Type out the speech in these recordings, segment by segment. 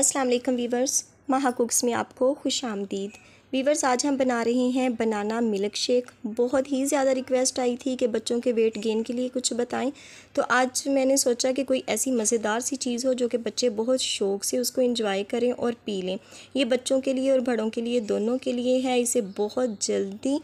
अस्सलाम वालेकुम वीवर्स माहा कुक्स में आपको खुश आमदीद वीवर्स आज हम बना रहे हैं बनाना मिल्क शेक बहुत ही ज़्यादा रिक्वेस्ट आई थी कि बच्चों के वेट गेन के लिए कुछ बताएं तो आज मैंने सोचा कि कोई ऐसी मज़ेदार सी चीज़ हो जो कि बच्चे बहुत शौक से उसको इंजॉय करें और पी लें ये बच्चों के लिए और बड़ों के लिए दोनों के लिए है इसे बहुत जल्दी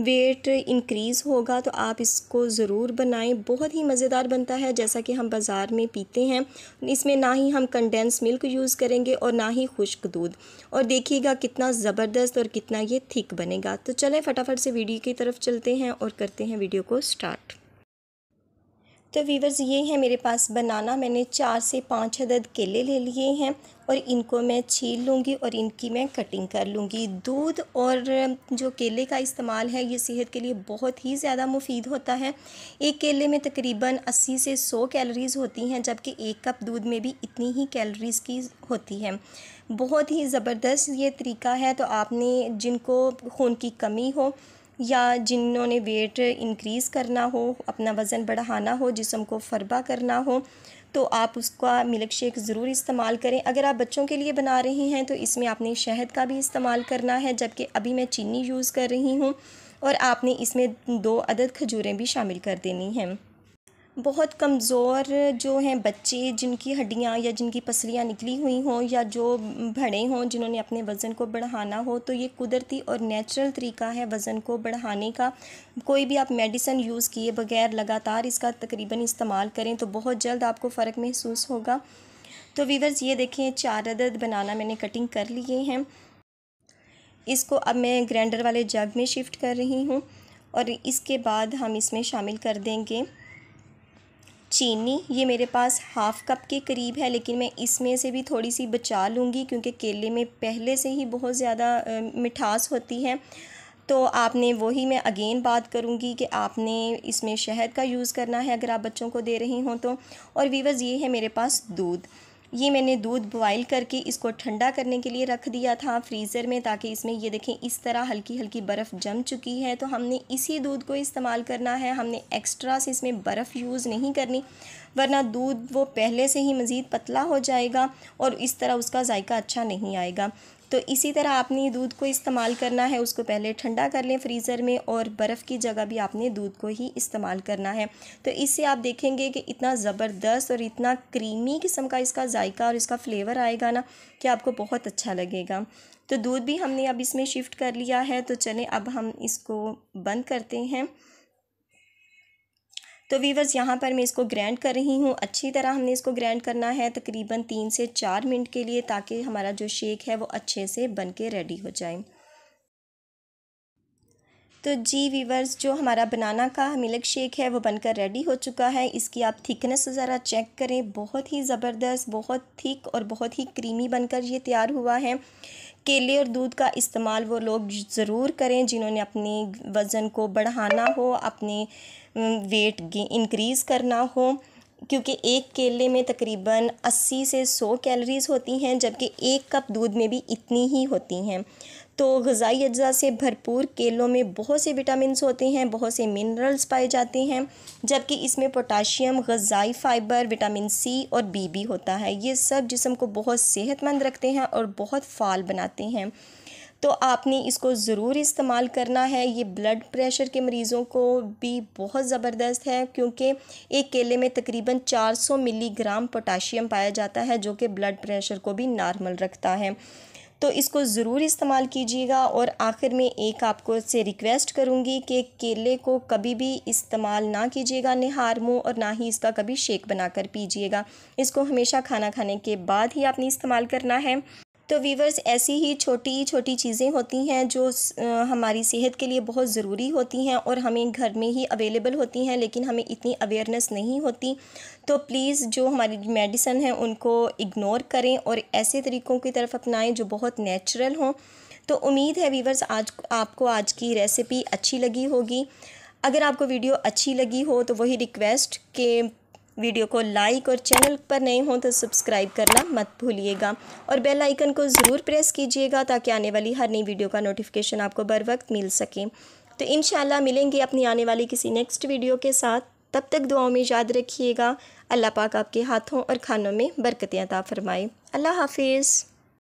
वेट इंक्रीज़ होगा तो आप इसको ज़रूर बनाएं बहुत ही मज़ेदार बनता है जैसा कि हम बाज़ार में पीते हैं इसमें ना ही हम कंडेंस मिल्क यूज़ करेंगे और ना ही खुश्क दूध और देखिएगा कितना ज़बरदस्त और कितना ये थिक बनेगा तो चलें फटाफट से वीडियो की तरफ चलते हैं और करते हैं वीडियो को स्टार्ट तो वीवर्स ये है मेरे पास बनाना मैंने चार से पाँच अदद केले ले लिए हैं और इनको मैं छील लूँगी और इनकी मैं कटिंग कर लूँगी दूध और जो केले का इस्तेमाल है ये सेहत के लिए बहुत ही ज़्यादा मुफीद होता है एक केले में तकरीबन 80 से 100 कैलोरीज़ होती हैं जबकि एक कप दूध में भी इतनी ही कैलोरीज़ की होती है बहुत ही ज़बरदस्त ये तरीका है तो आपने जिनको खून की कमी हो या जिन्होंने वेट इंक्रीज़ करना हो अपना वज़न बढ़ाना हो जिसम को फरबा करना हो तो आप उसका मिल्क शेक ज़रूर इस्तेमाल करें अगर आप बच्चों के लिए बना रही हैं तो इसमें आपने शहद का भी इस्तेमाल करना है जबकि अभी मैं चीनी यूज़ कर रही हूँ और आपने इसमें दो अदद खजूरें भी शामिल कर देनी हैं बहुत कमज़ोर जो हैं बच्चे जिनकी हड्डियाँ या जिनकी पसलियाँ निकली हुई हों या जो भड़े हों जिन्होंने अपने वज़न को बढ़ाना हो तो ये कुदरती और नेचुरल तरीका है वज़न को बढ़ाने का कोई भी आप मेडिसन यूज़ किए बगैर लगातार इसका तकरीबन इस्तेमाल करें तो बहुत जल्द आपको फ़र्क महसूस होगा तो वीवर्स ये देखें चार अदद बनाना मैंने कटिंग कर लिए हैं इसको अब मैं ग्राइंडर वाले जग में शिफ्ट कर रही हूँ और इसके बाद हम इसमें शामिल कर देंगे चीनी ये मेरे पास हाफ़ कप के करीब है लेकिन मैं इसमें से भी थोड़ी सी बचा लूँगी क्योंकि केले में पहले से ही बहुत ज़्यादा मिठास होती है तो आपने वही मैं अगेन बात करूँगी कि आपने इसमें शहद का यूज़ करना है अगर आप बच्चों को दे रही हों तो और वीवर्स ये है मेरे पास दूध ये मैंने दूध बॉयल करके इसको ठंडा करने के लिए रख दिया था फ्रीज़र में ताकि इसमें ये देखें इस तरह हल्की हल्की बर्फ़ जम चुकी है तो हमने इसी दूध को इस्तेमाल करना है हमने एक्स्ट्रा से इसमें बर्फ़ यूज़ नहीं करनी वरना दूध वो पहले से ही मज़ीद पतला हो जाएगा और इस तरह उसका जायका अच्छा नहीं आएगा तो इसी तरह आपने दूध को इस्तेमाल करना है उसको पहले ठंडा कर लें फ्रीज़र में और बर्फ़ की जगह भी आपने दूध को ही इस्तेमाल करना है तो इससे आप देखेंगे कि इतना ज़बरदस्त और इतना क्रीमी किस्म का इसका जायका और इसका फ्लेवर आएगा ना कि आपको बहुत अच्छा लगेगा तो दूध भी हमने अब इसमें शिफ्ट कर लिया है तो चलें अब हम इसको बंद करते हैं तो वीवर्स यहाँ पर मैं इसको ग्रैंड कर रही हूँ अच्छी तरह हमने इसको ग्रैंड करना है तकरीबन तीन से चार मिनट के लिए ताकि हमारा जो शेक है वो अच्छे से बन के रेडी हो जाए तो जी वीवर्स जो हमारा बनाना का मिल्क शेक है वो बनकर रेडी हो चुका है इसकी आप थिकनेस ज़रा चेक करें बहुत ही ज़बरदस्त बहुत थिक और बहुत ही क्रीमी बनकर ये तैयार हुआ है केले और दूध का इस्तेमाल वो लोग ज़रूर करें जिन्होंने अपने वज़न को बढ़ाना हो अपने वेट इंक्रीज़ करना हो क्योंकि एक केले में तकरीबन 80 से 100 कैलोरीज़ होती हैं जबकि एक कप दूध में भी इतनी ही होती हैं तो गज़ाई अज्जा से भरपूर केलों में बहुत से विटामिन होते हैं बहुत से मिनरल्स पाए जाते हैं जबकि इसमें पोटाशियम गज़ाई फ़ाइबर विटामिन सी और बी भी होता है ये सब जिसम को बहुत सेहतमंद रखते हैं और बहुत फाल बनाते हैं तो आपने इसको ज़रूर इस्तेमाल करना है ये ब्लड प्रेशर के मरीज़ों को भी बहुत ज़बरदस्त है क्योंकि एक केले में तकरीबन 400 मिलीग्राम पोटाशियम पाया जाता है जो कि ब्लड प्रेशर को भी नॉर्मल रखता है तो इसको ज़रूर इस्तेमाल कीजिएगा और आखिर में एक आपको से रिक्वेस्ट करूँगी कि केले को कभी भी इस्तेमाल ना कीजिएगा निहार मुँह और ना ही इसका कभी शेक बनाकर पीजिएगा इसको हमेशा खाना खाने के बाद ही आपने इस्तेमाल करना है तो वीवर्स ऐसी ही छोटी छोटी चीज़ें होती हैं जो हमारी सेहत के लिए बहुत ज़रूरी होती हैं और हमें घर में ही अवेलेबल होती हैं लेकिन हमें इतनी अवेयरनेस नहीं होती तो प्लीज़ जो हमारी मेडिसन है उनको इग्नोर करें और ऐसे तरीक़ों की तरफ अपनाएं जो बहुत नेचुरल हों तो उम्मीद है वीवर्स आज आपको आज की रेसिपी अच्छी लगी होगी अगर आपको वीडियो अच्छी लगी हो तो वही रिक्वेस्ट के वीडियो को लाइक और चैनल पर नए हों तो सब्सक्राइब करना मत भूलिएगा और बेल आइकन को ज़रूर प्रेस कीजिएगा ताकि आने वाली हर नई वीडियो का नोटिफिकेशन आपको बर वक्त मिल सके तो इन मिलेंगे अपनी आने वाली किसी नेक्स्ट वीडियो के साथ तब तक दुआओं में याद रखिएगा अल्लाह पाक आपके हाथों और खानों में बरकतें अता अल्लाह हाफिज़